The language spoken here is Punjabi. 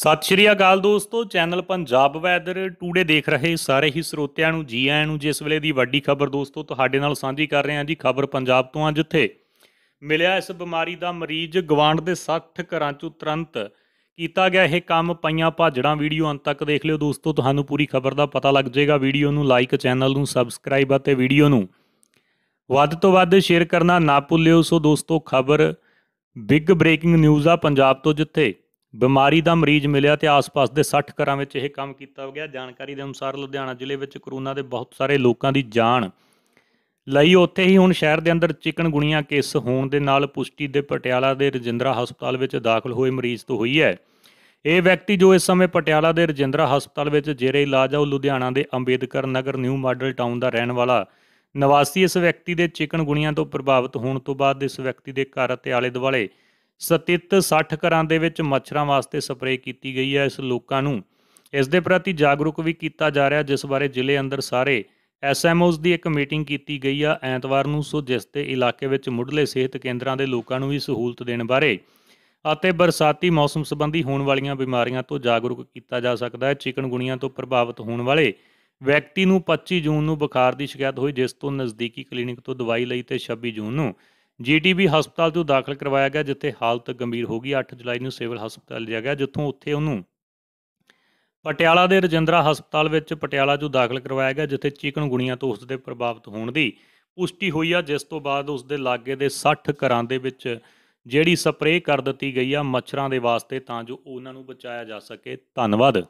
ਸਤਿ ਸ਼੍ਰੀ ਅਕਾਲ ਦੋਸਤੋ ਚੈਨਲ ਪੰਜਾਬ ਵੈਦਰ ਟੂਡੇ ਦੇਖ ਰਹੇ ਸਾਰੇ ਹੀ ਸਰੋਤਿਆਂ ਨੂੰ ਜੀ ਆਇਆਂ ਨੂੰ ਜਿਸ ਵੇਲੇ ਦੀ ਵੱਡੀ ਖਬਰ ਦੋਸਤੋ ਤੁਹਾਡੇ ਨਾਲ ਸਾਂਝੀ ਕਰ ਰਹੇ ਹਾਂ ਜੀ ਖਬਰ ਪੰਜਾਬ ਤੋਂ ਆ ਜਿੱਥੇ ਮਿਲਿਆ ਇਸ ਬਿਮਾਰੀ ਦਾ ਮਰੀਜ਼ ਗਵਾਂਡ ਦੇ 60 ਘਰਾਂ ਚੋਂ ਤੁਰੰਤ ਕੀਤਾ ਗਿਆ ਇਹ ਕੰਮ ਪਈਆਂ ਭਾਜੜਾਂ ਵੀਡੀਓ ਅੰਤ ਤੱਕ ਦੇਖ ਲਿਓ ਦੋਸਤੋ ਤੁਹਾਨੂੰ ਪੂਰੀ ਖਬਰ ਦਾ ਪਤਾ ਲੱਗ ਜਾਏਗਾ ਵੀਡੀਓ ਨੂੰ ਲਾਈਕ ਚੈਨਲ ਨੂੰ ਸਬਸਕ੍ਰਾਈਬ ਅਤੇ ਵੀਡੀਓ ਨੂੰ ਵੱਧ ਤੋਂ ਵੱਧ ਸ਼ੇਅਰ ਕਰਨਾ ਨਾ ਭੁੱਲਿਓ ਸੋ ਦੋਸਤੋ ਖਬਰ ਬਿਗ ਬ੍ਰੇਕਿੰਗ ਨਿਊਜ਼ ਆ ਪੰਜਾਬ ਤੋਂ ਜਿੱਥੇ ਬਿਮਾਰੀ ਦਾ ਮਰੀਜ਼ ਮਿਲਿਆ ਤੇ ਆਸ-ਪਾਸ ਦੇ 60 ਘਰਾਂ ਵਿੱਚ ਇਹ ਕੰਮ ਕੀਤਾ ਗਿਆ ਜਾਣਕਾਰੀ ਦੇ ਅਨੁਸਾਰ ਲੁਧਿਆਣਾ ਜ਼ਿਲ੍ਹੇ ਵਿੱਚ ਕਰੋਨਾ ਦੇ ਬਹੁਤ ਸਾਰੇ ਲੋਕਾਂ ਦੀ ਜਾਨ ਲਈ ਉੱਥੇ ਹੀ ਹੁਣ ਸ਼ਹਿਰ ਦੇ ਅੰਦਰ ਚਿਕਨਗੁਣੀਆ ਕੇਸ ਹੋਣ ਦੇ ਨਾਲ ਪੁਸ਼ਟੀ ਦੇ ਪਟਿਆਲਾ ਦੇ ਰਜਿੰਦਰਾ ਹਸਪਤਾਲ ਵਿੱਚ ਦਾਖਲ ਹੋਏ ਮਰੀਜ਼ ਤੋਂ ਹੋਈ ਹੈ ਇਹ ਵਿਅਕਤੀ ਜੋ ਇਸ ਸਮੇਂ ਪਟਿਆਲਾ ਦੇ ਰਜਿੰਦਰਾ ਹਸਪਤਾਲ ਵਿੱਚ ਜੇਰੇ ਇਲਾਜ ਆ ਉਹ ਲੁਧਿਆਣਾ ਦੇ Ambedkar Nagar new model town ਦਾ ਰਹਿਣ ਵਾਲਾ ਨਿਵਾਸੀ ਇਸ ਵਿਅਕਤੀ ਦੇ ਚਿਕਨਗੁਣੀਆ ਤੋਂ ਪ੍ਰਭਾਵਿਤ ਹੋਣ ਤੋਂ ਬਾਅਦ ਇਸ ਵਿਅਕਤੀ ਦੇ ਘਰ ਅਤੇ ਆਲੇ-ਦੁਆਲੇ ਸਥਿਤ 60 ਘਰਾਂ ਦੇ ਵਿੱਚ ਮੱਛਰਾਂ ਵਾਸਤੇ ਸਪਰੇਅ ਕੀਤੀ ਗਈ ਹੈ ਇਸ ਲੋਕਾਂ ਨੂੰ ਇਸ ਦੇ ਪ੍ਰਤੀ ਜਾਗਰੂਕ ਵੀ ਕੀਤਾ ਜਾ ਰਿਹਾ ਜਿਸ ਬਾਰੇ ਜ਼ਿਲ੍ਹੇ ਅੰਦਰ ਸਾਰੇ ਐਸਐਮਓਜ਼ ਦੀ ਇੱਕ ਮੀਟਿੰਗ ਕੀਤੀ ਗਈ ਆ ਐਤਵਾਰ ਨੂੰ ਸੋ ਜਿਸ ਤੇ ਇਲਾਕੇ ਵਿੱਚ ਮੁੱਢਲੇ ਸਿਹਤ ਕੇਂਦਰਾਂ ਦੇ ਲੋਕਾਂ ਨੂੰ ਵੀ ਸਹੂਲਤ ਦੇਣ ਬਾਰੇ ਅਤੇ ਬਰਸਾਤੀ ਮੌਸਮ ਸੰਬੰਧੀ ਹੋਣ ਵਾਲੀਆਂ ਬਿਮਾਰੀਆਂ ਤੋਂ ਜਾਗਰੂਕ ਕੀਤਾ ਜਾ ਸਕਦਾ ਹੈ ਚਿਕਨਗੁਣੀਆਂ ਤੋਂ ਪ੍ਰਭਾਵਿਤ ਹੋਣ ਵਾਲੇ ਵਿਅਕਤੀ ਨੂੰ 25 ਜੂਨ ਨੂੰ ਬੁਖਾਰ ਦੀ ਸ਼ਿਕਾਇਤ ਹੋਈ ਜਿਸ ਤੋਂ ਨਜ਼ਦੀਕੀ ਕਲੀਨਿਕ ਤੋਂ ਦਵਾਈ ਲਈ ਤੇ 26 ਜੂਨ ਨੂੰ ਜੀਟੀਬੀ ਹਸਪਤਾਲ ਤੋਂ ਦਾਖਲ ਕਰਵਾਇਆ ਗਿਆ ਜਿੱਥੇ ਹਾਲਤ ਗੰਭੀਰ ਹੋ ਗਈ 8 ਜੁਲਾਈ ਨੂੰ ਸਿਵਲ ਹਸਪਤਾਲ ਲਿਆ ਗਿਆ ਜਿੱਥੋਂ ਉੱਥੇ ਉਹਨੂੰ ਪਟਿਆਲਾ ਦੇ ਰਜਿੰਦਰਾ ਹਸਪਤਾਲ ਵਿੱਚ ਪਟਿਆਲਾ ਜੋ ਦਾਖਲ ਕਰਵਾਇਆ ਗਿਆ ਜਿੱਥੇ ਗੁਣੀਆਂ ਤੋਂ ਉਸ ਦੇ ਪ੍ਰਭਾਵਿਤ ਹੋਣ ਦੀ ਪੁਸ਼ਟੀ ਹੋਈ ਆ ਜਿਸ ਤੋਂ ਬਾਅਦ ਉਸ ਦੇ ਲਾਗੇ ਦੇ 60 ਘਰਾਂ ਦੇ ਵਿੱਚ ਜਿਹੜੀ ਸਪਰੇਅ ਕਰ ਦਿੱਤੀ ਗਈ ਆ ਮੱਛਰਾਂ ਦੇ ਵਾਸਤੇ ਤਾਂ ਜੋ ਉਹਨਾਂ ਨੂੰ ਬਚਾਇਆ ਜਾ ਸਕੇ ਧੰਨਵਾਦ